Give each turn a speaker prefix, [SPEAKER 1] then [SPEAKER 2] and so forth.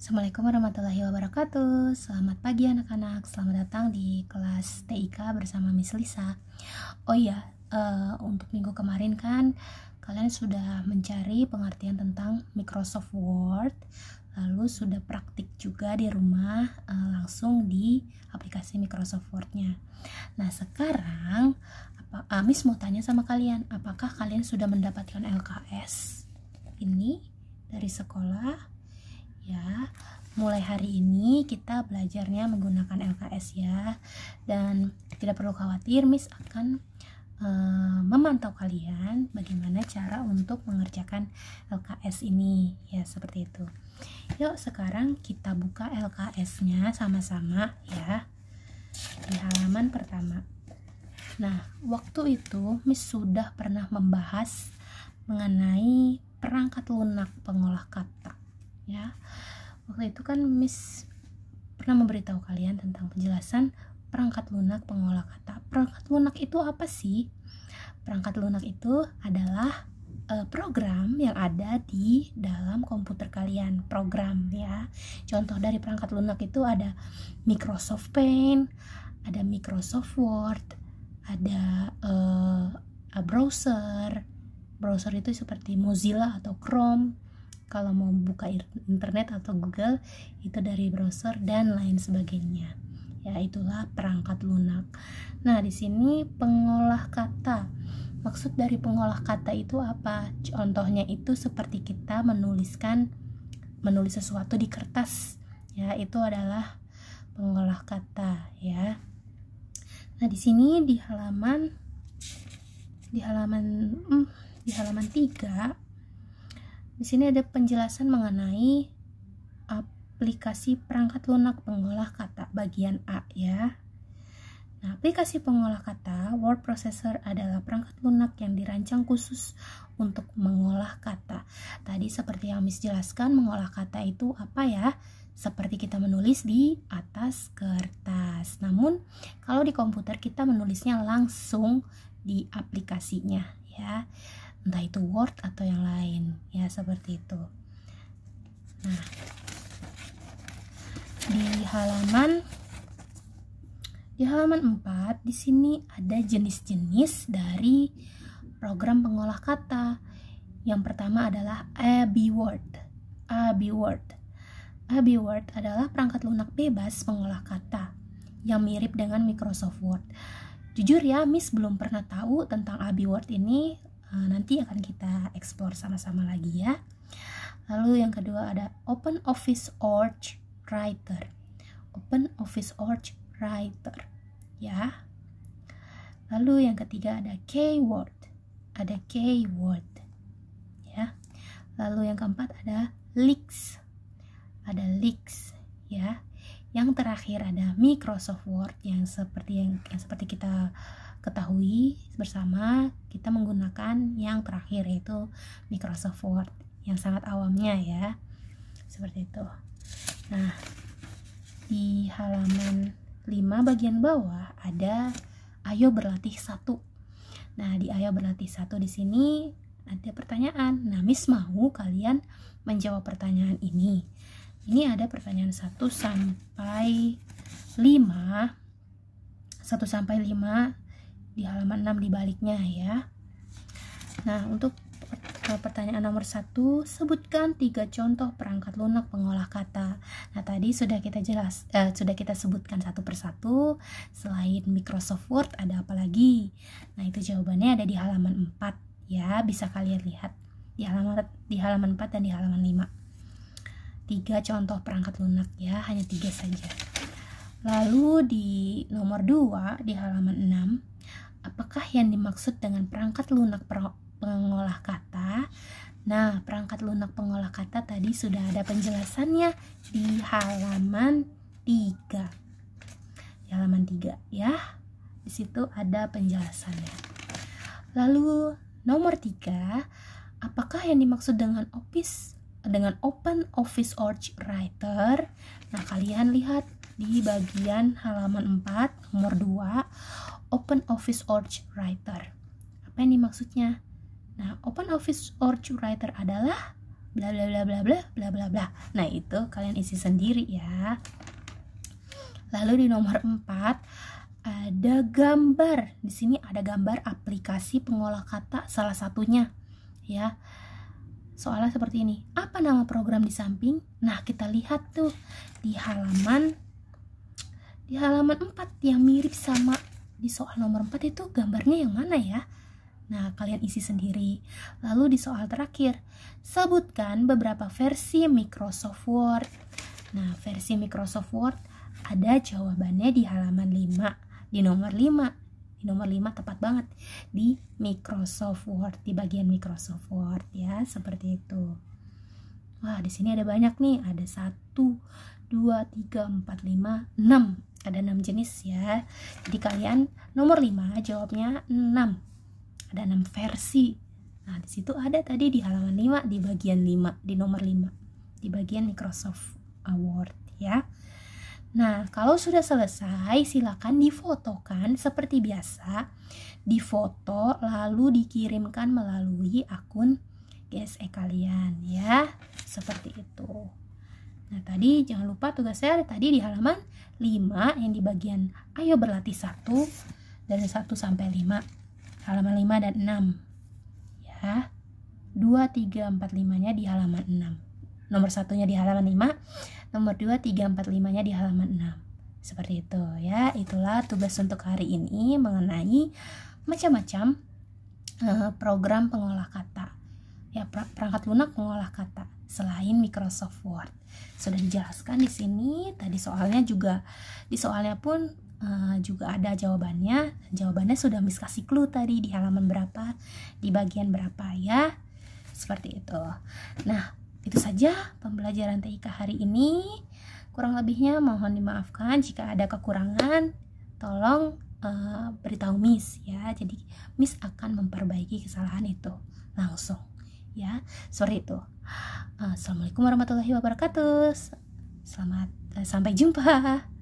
[SPEAKER 1] Assalamualaikum warahmatullahi wabarakatuh Selamat pagi anak-anak Selamat datang di kelas TIK bersama Miss Lisa Oh iya, uh, untuk minggu kemarin kan Kalian sudah mencari pengertian tentang Microsoft Word Lalu sudah praktik juga di rumah uh, Langsung di aplikasi Microsoft Word-nya Nah sekarang apa, uh, Miss mau tanya sama kalian Apakah kalian sudah mendapatkan LKS? Ini dari sekolah ya. Mulai hari ini kita belajarnya menggunakan LKS ya. Dan tidak perlu khawatir Miss akan uh, memantau kalian bagaimana cara untuk mengerjakan LKS ini ya seperti itu. Yuk sekarang kita buka LKS-nya sama-sama ya. Di halaman pertama. Nah, waktu itu Miss sudah pernah membahas mengenai perangkat lunak pengolah kata ya waktu itu kan Miss pernah memberitahu kalian tentang penjelasan perangkat lunak pengolah kata perangkat lunak itu apa sih perangkat lunak itu adalah uh, program yang ada di dalam komputer kalian program ya contoh dari perangkat lunak itu ada Microsoft Paint ada Microsoft Word ada uh, browser browser itu seperti Mozilla atau Chrome kalau mau buka internet atau Google itu dari browser dan lain sebagainya ya itulah perangkat lunak nah di sini pengolah kata maksud dari pengolah kata itu apa contohnya itu seperti kita menuliskan menulis sesuatu di kertas ya itu adalah pengolah kata ya nah di sini di halaman di halaman hmm, di halaman 3 di sini ada penjelasan mengenai aplikasi perangkat lunak pengolah kata bagian A ya. Nah, aplikasi pengolah kata word processor adalah perangkat lunak yang dirancang khusus untuk mengolah kata. Tadi seperti yang Miss jelaskan, mengolah kata itu apa ya? Seperti kita menulis di atas kertas. Namun, kalau di komputer kita menulisnya langsung di aplikasinya ya entah itu Word atau yang lain ya seperti itu nah di halaman di halaman 4 di sini ada jenis-jenis dari program pengolah kata yang pertama adalah AB word AB word AB word adalah perangkat lunak bebas pengolah kata yang mirip dengan Microsoft Word Jujur ya, Miss belum pernah tahu tentang Abi Word ini Eh, nanti akan kita explore sama-sama lagi ya lalu yang kedua ada open office org writer open office org writer ya lalu yang ketiga ada keyword ada keyword ya lalu yang keempat ada leaks ada leaks ya yang terakhir ada Microsoft Word yang seperti yang, yang seperti kita ketahui bersama kita menggunakan yang terakhir yaitu Microsoft Word yang sangat awamnya ya seperti itu nah di halaman 5 bagian bawah ada ayo berlatih satu nah di ayo berlatih satu di sini ada pertanyaan nah Miss mau kalian menjawab pertanyaan ini ini ada pertanyaan 1 sampai 5 1 sampai 5 di halaman 6 di baliknya ya. Nah, untuk pertanyaan nomor satu, sebutkan tiga contoh perangkat lunak pengolah kata. Nah tadi sudah kita jelas, eh, sudah kita sebutkan satu persatu. Selain Microsoft Word ada apa lagi? Nah itu jawabannya ada di halaman 4 ya, bisa kalian lihat di halaman di halaman 4 dan di halaman 5. Tiga contoh perangkat lunak ya, hanya tiga saja. Lalu di nomor 2 di halaman 6 Apakah yang dimaksud dengan perangkat lunak pengolah kata? Nah, perangkat lunak pengolah kata tadi sudah ada penjelasannya di halaman 3. Di halaman 3 ya. Di situ ada penjelasannya. Lalu nomor 3, apakah yang dimaksud dengan office dengan open office or writer. Nah, kalian lihat di bagian halaman 4 nomor 2 Open Office Org Writer. Apa ini maksudnya? Nah, Open Office Org Writer adalah bla bla bla bla bla bla bla bla. Nah, itu kalian isi sendiri ya. Lalu di nomor 4 ada gambar. Di sini ada gambar aplikasi pengolah kata salah satunya ya. Soalnya seperti ini. Apa nama program di samping? Nah, kita lihat tuh di halaman di halaman 4 yang mirip sama di soal nomor 4 itu gambarnya yang mana ya? Nah, kalian isi sendiri. Lalu di soal terakhir, sebutkan beberapa versi Microsoft Word. Nah, versi Microsoft Word ada jawabannya di halaman 5, di nomor 5. Di nomor 5 tepat banget di Microsoft Word, di bagian Microsoft Word ya, seperti itu. Wah, di sini ada banyak nih, ada 1 2 3 4 5 6 ada 6 jenis ya jadi kalian nomor 5 jawabnya 6 ada 6 versi nah disitu ada tadi di halaman 5 di bagian 5 di nomor 5 di bagian Microsoft Award ya Nah, kalau sudah selesai, silakan difotokan seperti biasa. Difoto lalu dikirimkan melalui akun GSE kalian ya. Seperti itu. Nah, tadi jangan lupa tugas saya tadi di halaman 5 yang di bagian ayo berlatih 1 dari 1 sampai 5 halaman 5 dan 6 ya 2, 3, 4, 5 nya di halaman 6 nomor satunya di halaman 5 nomor 2, 3, 4, 5 nya di halaman 6 seperti itu ya itulah tugas untuk hari ini mengenai macam-macam eh, program pengolah kata ya perangkat lunak pengolah kata selain Microsoft Word. Sudah dijelaskan di sini tadi soalnya juga di soalnya pun uh, juga ada jawabannya. Jawabannya sudah Miss kasih clue tadi di halaman berapa, di bagian berapa ya. Seperti itu. Nah, itu saja pembelajaran TIK hari ini. Kurang lebihnya mohon dimaafkan jika ada kekurangan. Tolong uh, beritahu Miss ya. Jadi Miss akan memperbaiki kesalahan itu langsung ya. Sorry itu. Assalamualaikum warahmatullahi wabarakatuh. Selamat eh, sampai jumpa.